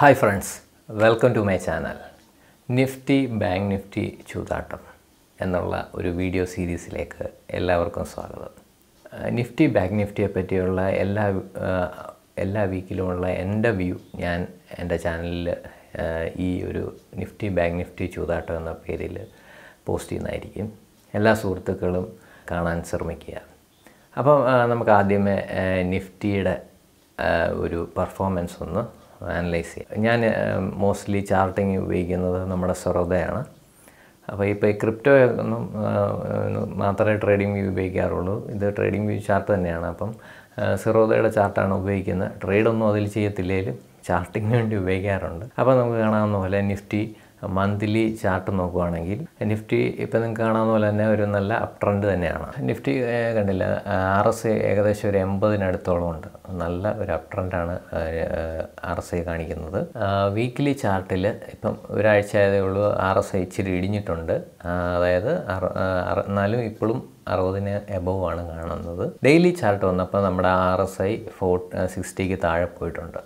hi friends welcome to my channel Nifty bank Nifty ചൂതാട്ടം എന്നുള്ള ഒരു വീഡിയോ സീരീസിലേക്ക് എല്ലാവർക്കും സ്വാഗതം നിഫ്റ്റി ബാങ്ക് നിഫ്റ്റിയെ പറ്റിയുള്ള എല്ലാ എല്ലാ വീക്കിലുമുള്ള എൻ്റെ വ്യൂ ഞാൻ എൻ്റെ ചാനലിൽ ഈ ഒരു നിഫ്റ്റി ബാങ്ക് നിഫ്റ്റി ചൂതാട്ടം എന്ന പേരിൽ പോസ്റ്റ് ചെയ്യുന്നതായിരിക്കും എല്ലാ സുഹൃത്തുക്കളും കാണാൻ ശ്രമിക്കുക അപ്പം നമുക്ക് ആദ്യമേ നിഫ്റ്റിയുടെ ഒരു പെർഫോമൻസ് ഒന്ന് അനലൈസ് ചെയ്യുക ഞാൻ മോസ്റ്റ്ലി ചാർട്ടിങ് ഉപയോഗിക്കുന്നത് നമ്മുടെ സ്വർദ്ധയാണ് അപ്പോൾ ഇപ്പോൾ ഈ ക്രിപ്റ്റോ ഒന്നും മാത്രമേ ട്രേഡിംഗ് വ്യൂ ഉപയോഗിക്കാറുള്ളൂ ഇത് ട്രേഡിംഗ് വ്യൂ ചാർട്ട് തന്നെയാണ് അപ്പം സിറോദയുടെ ചാർട്ടാണ് ഉപയോഗിക്കുന്നത് ട്രേഡൊന്നും അതിൽ ചെയ്യത്തില്ലെങ്കിലും ചാർട്ടിങ്ങിന് വേണ്ടി ഉപയോഗിക്കാറുണ്ട് അപ്പോൾ നമുക്ക് കാണാവുന്ന പോലെ നിഫ്റ്റി മന്ത്ലി ചാർട്ട് നോക്കുകയാണെങ്കിൽ നിഫ്റ്റി ഇപ്പം നിങ്ങൾക്ക് കാണാവുന്ന പോലെ തന്നെ ഒരു നല്ല അപ് ട്രെൻഡ് തന്നെയാണ് നിഫ്റ്റി കണ്ടില്ല ആർ എസ് ഏകദേശം ഒരു എൺപതിനടുത്തോളം ഉണ്ട് നല്ല ഒരു അപ് ട്രെൻഡാണ് ആർ എസ് ഐ കാണിക്കുന്നത് വീക്ക്ലി ചാർട്ടിൽ ഇപ്പം ഒരാഴ്ച ആയതേ ഉള്ളൂ ആർ എസ് ഐ ഇച്ചിരി ഇടിഞ്ഞിട്ടുണ്ട് അതായത് എന്നാലും ഇപ്പോഴും അറുപതിന് എബവ് ആണ് കാണുന്നത് ഡെയിലി ചാർട്ട് വന്നപ്പോൾ നമ്മുടെ ആർ എസ് ഐ ഫോർ സിക്സ്റ്റിക്ക് താഴെ പോയിട്ടുണ്ട്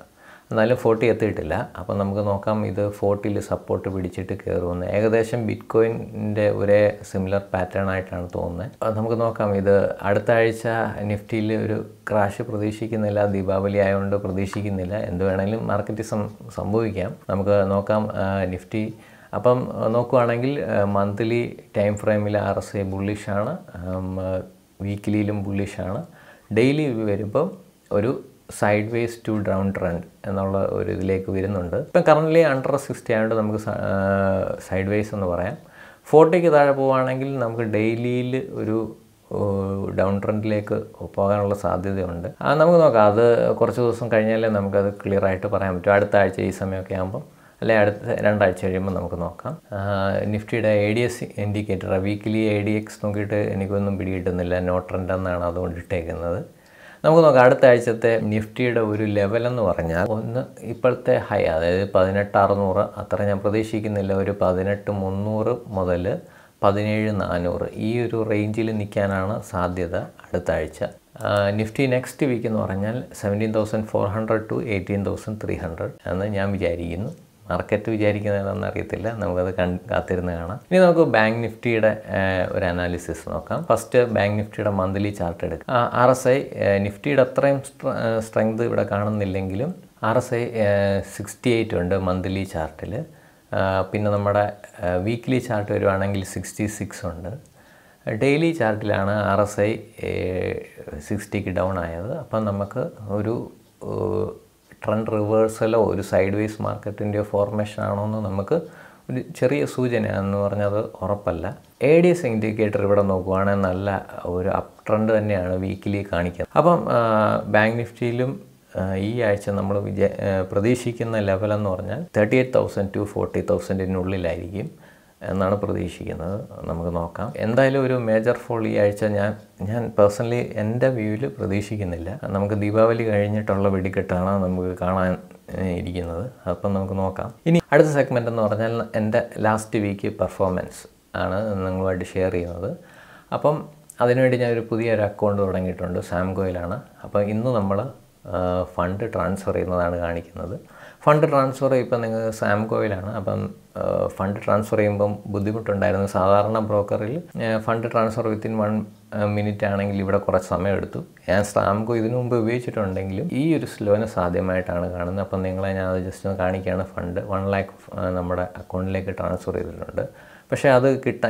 എന്നാലും ഫോർട്ടി എത്തിയിട്ടില്ല അപ്പോൾ നമുക്ക് നോക്കാം ഇത് ഫോർട്ടിയിൽ സപ്പോർട്ട് പിടിച്ചിട്ട് കയറുമെന്ന് ഏകദേശം ബിറ്റ് കോയിൻ്റെ ഒരേ സിമിലർ പാറ്റേൺ ആയിട്ടാണ് തോന്നുന്നത് നമുക്ക് നോക്കാം ഇത് അടുത്ത ആഴ്ച നിഫ്റ്റിയിൽ ഒരു ക്രാഷ് പ്രതീക്ഷിക്കുന്നില്ല ദീപാവലി ആയതുകൊണ്ട് പ്രതീക്ഷിക്കുന്നില്ല എന്ത് വേണമെങ്കിലും മാർക്കറ്റ് സംഭവിക്കാം നമുക്ക് നോക്കാം നിഫ്റ്റി അപ്പം നോക്കുവാണെങ്കിൽ മന്ത്ലി ടൈം ഫ്രെയിമിൽ ആർ എസ് ഐ ബുള്ളിഷാണ് വീക്കിലിയിലും ബുള്ളിഷാണ് ഡെയിലി വരുമ്പം ഒരു sideways to down trend എന്നുള്ള ഒരു ഇതിലേക്ക് വരുന്നുണ്ട് ഇപ്പം കറൻ്റ്ലി അണ്ടർ സിക്സ്റ്റി ആയതുകൊണ്ട് നമുക്ക് സൈഡ് വേസ് എന്ന് പറയാം ഫോർട്ടിക്ക് താഴെ പോവുകയാണെങ്കിൽ നമുക്ക് ഡെയിലിയിൽ ഒരു ഡൗൺ ട്രെൻഡിലേക്ക് പോകാനുള്ള സാധ്യതയുണ്ട് ആ നമുക്ക് നോക്കാം അത് കുറച്ച് ദിവസം കഴിഞ്ഞാലേ നമുക്കത് ക്ലിയർ ആയിട്ട് പറയാൻ പറ്റും അടുത്ത ആഴ്ച ഈ സമയമൊക്കെ ആകുമ്പോൾ അല്ലെങ്കിൽ അടുത്ത രണ്ടാഴ്ച കഴിയുമ്പോൾ നമുക്ക് നോക്കാം നിഫ്റ്റിയുടെ A D S indicator weekly A D X നോക്കിയിട്ട് എനിക്കൊന്നും പിടികിട്ടുന്നില്ല നോ ട്രെൻഡ് എന്നാണ് അതുകൊണ്ട് ഇട്ടേക്കുന്നത് നമുക്ക് നോക്കാം അടുത്ത ആഴ്ചത്തെ നിഫ്റ്റിയുടെ ഒരു ലെവൽ എന്ന് പറഞ്ഞാൽ ഒന്ന് ഇപ്പോഴത്തെ ഹൈ അതായത് പതിനെട്ട് അറുന്നൂറ് അത്ര ഞാൻ പ്രതീക്ഷിക്കുന്നില്ല ഒരു പതിനെട്ട് മുന്നൂറ് മുതൽ പതിനേഴ് നാനൂറ് ഈ ഒരു റേഞ്ചിൽ നിൽക്കാനാണ് സാധ്യത അടുത്ത ആഴ്ച നിഫ്റ്റി നെക്സ്റ്റ് വീക്ക് എന്ന് പറഞ്ഞാൽ seventeen thousand four hundred to eighteen thousand three hundred എന്ന് ഞാൻ വിചാരിക്കുന്നു മാർക്കറ്റ് വിചാരിക്കുന്നത് ഏതാണെന്ന് അറിയത്തില്ല നമുക്കത് കണ്ട് കാത്തിരുന്ന് കാണാം ഇനി നമുക്ക് ബാങ്ക് നിഫ്റ്റിയുടെ ഒരു അനാലിസിസ് നോക്കാം ഫസ്റ്റ് ബാങ്ക് നിഫ്റ്റിയുടെ മന്ത്ലി ചാർട്ട് എടുക്കാം ആർ എസ് ഐ നിഫ്റ്റിയുടെ അത്രയും സ്ട്രെങ്ത് ഇവിടെ കാണുന്നില്ലെങ്കിലും R S I sixty eight ഉണ്ട് മന്ത്ലി ചാർട്ടിൽ പിന്നെ നമ്മുടെ വീക്ക്ലി ചാർട്ട് വരുവാണെങ്കിൽ സിക്സ്റ്റി സിക്സ് ഉണ്ട് ഡെയിലി ചാർട്ടിലാണ് ആർ എസ് ഐ സിക്സ്റ്റിക്ക് ഡൗൺ ആയത് അപ്പം നമുക്ക് ഒരു ട്രെൻഡ് റിവേഴ്സലോ ഒരു സൈഡ് വൈസ് മാർക്കറ്റിൻ്റെ ഫോർമേഷൻ ആണോ എന്ന് നമുക്ക് ഒരു ചെറിയ സൂചനയാണെന്ന് പറഞ്ഞത് ഉറപ്പല്ല എ ഡി എസ് ഇൻഡിക്കേറ്റർ ഇവിടെ നോക്കുവാണെങ്കിൽ നല്ല ഒരു അപ് ട്രെൻഡ് തന്നെയാണ് വീക്കിലി കാണിക്കുന്നത് അപ്പം ബാങ്ക് നിഫ്റ്റിയിലും ഈ ആഴ്ച നമ്മൾ വിജയ പ്രതീക്ഷിക്കുന്ന ലെവലെന്ന് പറഞ്ഞാൽ thirty eight thousand to forty തൗസൻഡിനുള്ളിലായിരിക്കും എന്നാണ് പ്രതീക്ഷിക്കുന്നത് നമുക്ക് നോക്കാം എന്തായാലും ഒരു മേജർ ഫോൾ ഈ ആഴ്ച ഞാൻ ഞാൻ പേഴ്സണലി എൻ്റെ വ്യൂവിൽ പ്രതീക്ഷിക്കുന്നില്ല നമുക്ക് ദീപാവലി കഴിഞ്ഞിട്ടുള്ള വെടിക്കെട്ടാണ് നമുക്ക് കാണാൻ ഇരിക്കുന്നത് അപ്പം നമുക്ക് നോക്കാം ഇനി അടുത്ത സെഗ്മെൻ്റ് എന്ന് പറഞ്ഞാൽ എൻ്റെ ലാസ്റ്റ് വീക്ക് പെർഫോമൻസ് ആണ് നിങ്ങളുമായിട്ട് ഷെയർ ചെയ്യുന്നത് അപ്പം അതിനുവേണ്ടി ഞാനൊരു പുതിയൊരു അക്കൗണ്ട് തുടങ്ങിയിട്ടുണ്ട് സാംഗോയിലാണ് അപ്പോൾ ഇന്ന് നമ്മൾ ഫണ്ട് ട്രാൻസ്ഫർ ചെയ്യുന്നതാണ് കാണിക്കുന്നത് ഫണ്ട് ട്രാൻസ്ഫർ ഇപ്പം നിങ്ങൾ സാംകോയിലാണ് അപ്പം ഫണ്ട് ട്രാൻസ്ഫർ ചെയ്യുമ്പം ബുദ്ധിമുട്ടുണ്ടായിരുന്നു സാധാരണ ബ്രോക്കറിൽ fund transfer within one minute ആണെങ്കിൽ ഇവിടെ കുറച്ച് സമയം എടുത്തു ഞാൻ സാംകോ ഇതിനു മുമ്പ് ഉപയോഗിച്ചിട്ടുണ്ടെങ്കിലും ഈ ഒരു സ്ലോനെ സാധ്യമായിട്ടാണ് കാണുന്നത് അപ്പം നിങ്ങളെ ഞാൻ അത് ജസ്റ്റ് ഒന്ന് കാണിക്കുകയാണ് ഫണ്ട് വൺ ലാക്ക് നമ്മുടെ അക്കൗണ്ടിലേക്ക് ട്രാൻസ്ഫർ ചെയ്തിട്ടുണ്ട് പക്ഷേ അത് കിട്ട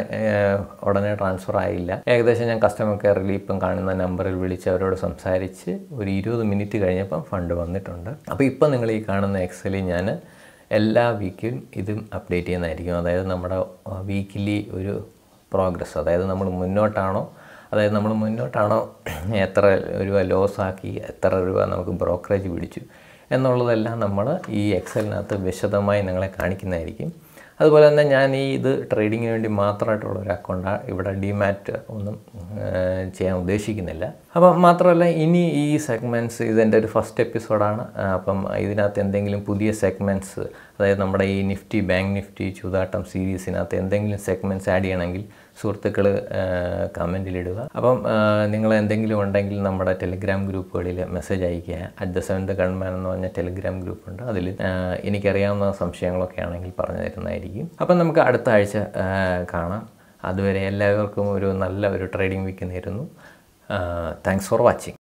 ഉടനെ ട്രാൻസ്ഫർ ആയില്ല ഏകദേശം ഞാൻ കസ്റ്റമർ കെയർ ഇപ്പം കാണുന്ന നമ്പറിൽ വിളിച്ച് അവരോട് സംസാരിച്ച് ഒരു ഇരുപത് മിനിറ്റ് കഴിഞ്ഞപ്പം ഫണ്ട് വന്നിട്ടുണ്ട് അപ്പോൾ ഇപ്പം നിങ്ങൾ ഈ കാണുന്ന എക്സലിൽ ഞാൻ എല്ലാ വീക്കും ഇതും അപ്ഡേറ്റ് ചെയ്യുന്നതായിരിക്കും അതായത് നമ്മുടെ വീക്കിലി ഒരു പ്രോഗ്രസ് അതായത് നമ്മൾ മുന്നോട്ടാണോ അതായത് നമ്മൾ മുന്നോട്ടാണോ എത്ര രൂപ ലോസ് ആക്കി എത്ര രൂപ നമുക്ക് ബ്രോക്കറേജ് പിടിച്ചു എന്നുള്ളതെല്ലാം നമ്മൾ ഈ എക്സലിനകത്ത് വിശദമായി നിങ്ങളെ കാണിക്കുന്നതായിരിക്കും അതുപോലെ തന്നെ ഞാൻ ഈ ഇത് ട്രേഡിങ്ങിന് വേണ്ടി മാത്രമായിട്ടുള്ള ഒരു അക്കൗണ്ടാണ് ഇവിടെ ഡിമാറ്റ് ഒന്നും ചെയ്യാൻ ഉദ്ദേശിക്കുന്നില്ല അപ്പം മാത്രമല്ല ഇനി ഈ സെഗ്മെൻറ്റ്സ് ഇതെൻ്റെ ഒരു ഫസ്റ്റ് എപ്പിസോഡാണ് അപ്പം ഇതിനകത്ത് എന്തെങ്കിലും പുതിയ സെഗ്മെൻറ്റ്സ് അതായത് നമ്മുടെ ഈ നിഫ്റ്റി ബാങ്ക് നിഫ്റ്റി ചൂതാട്ടം സീരീസിനകത്ത് എന്തെങ്കിലും സെഗ്മെൻറ്റ്സ് ആഡ് ചെയ്യണമെങ്കിൽ സുഹൃത്തുക്കൾ കമൻറ്റിലിടുക അപ്പം നിങ്ങൾ എന്തെങ്കിലും ഉണ്ടെങ്കിൽ നമ്മുടെ ടെലിഗ്രാം ഗ്രൂപ്പുകളിൽ മെസ്സേജ് അയക്കുക അറ്റ് ദ സെവൻത് ഗൺമാൻ എന്ന് പറഞ്ഞ ടെലിഗ്രാം ഗ്രൂപ്പുണ്ട് അതിൽ എനിക്കറിയാവുന്ന സംശയങ്ങളൊക്കെ ആണെങ്കിൽ പറഞ്ഞു തരുന്നതായിരിക്കും അപ്പം നമുക്ക് അടുത്ത ആഴ്ച കാണാം അതുവരെ എല്ലാവർക്കും ഒരു നല്ല ഒരു ട്രേഡിംഗ് വീക്ക് നേരുന്നു താങ്ക്സ് ഫോർ വാച്ചിങ്